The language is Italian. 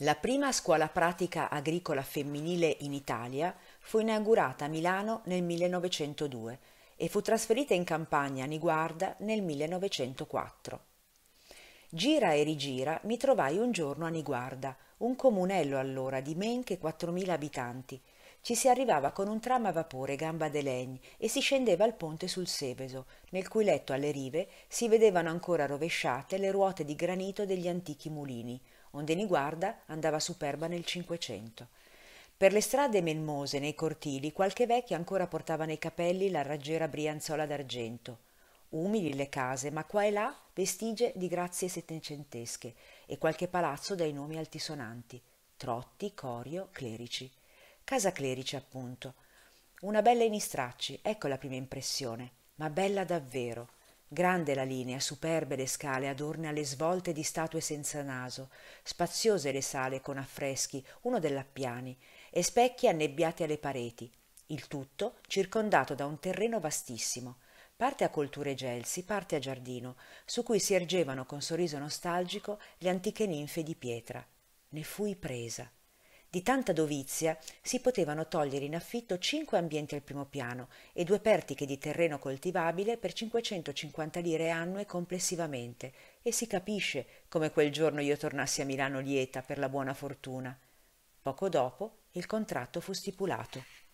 La prima scuola pratica agricola femminile in Italia fu inaugurata a Milano nel 1902 e fu trasferita in campagna a Niguarda nel 1904. Gira e rigira mi trovai un giorno a Niguarda, un comunello allora di men che 4.000 abitanti. Ci si arrivava con un tram a vapore gamba de legni e si scendeva al ponte sul Seveso, nel cui letto alle rive si vedevano ancora rovesciate le ruote di granito degli antichi mulini, onde ni guarda andava superba nel Cinquecento. Per le strade melmose, nei cortili, qualche vecchia ancora portava nei capelli la raggiera brianzola d'argento. Umili le case, ma qua e là vestigie di grazie settecentesche e qualche palazzo dai nomi altisonanti. Trotti, Corio, Clerici. Casa Clerici, appunto. Una bella in istracci, ecco la prima impressione, ma bella davvero, Grande la linea, superbe le scale, adorne alle svolte di statue senza naso, spaziose le sale con affreschi, uno dell'Appiani, e specchi annebbiati alle pareti, il tutto circondato da un terreno vastissimo, parte a colture gelsi, parte a giardino, su cui si ergevano con sorriso nostalgico le antiche ninfe di pietra. Ne fui presa. Di tanta dovizia si potevano togliere in affitto cinque ambienti al primo piano e due pertiche di terreno coltivabile per 550 lire annue complessivamente e si capisce come quel giorno io tornassi a Milano lieta per la buona fortuna. Poco dopo il contratto fu stipulato.